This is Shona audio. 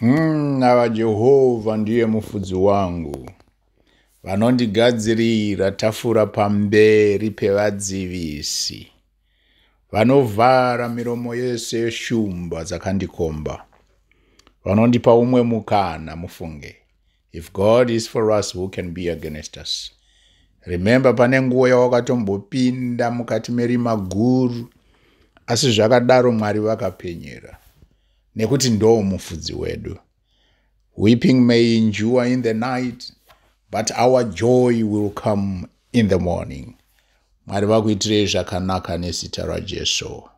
nava hmm, mm, jehovha ndiye mufudzi wangu vanondigadzirira tafura pamberi pevadzivisi vanovhara miromo yese yeshumba dzakandikomba vanondipa umwe mukana mufunge if god is for us who can be against us remembe pane nguva yawakatombopinda mukati merima guru asi zvakadaro mwari vakapenyera nekuti ndoo mufudzi wedu weeping may endure in the night but our joy will come in the morning mwari vakuitirei zvakanaka nezita rajesu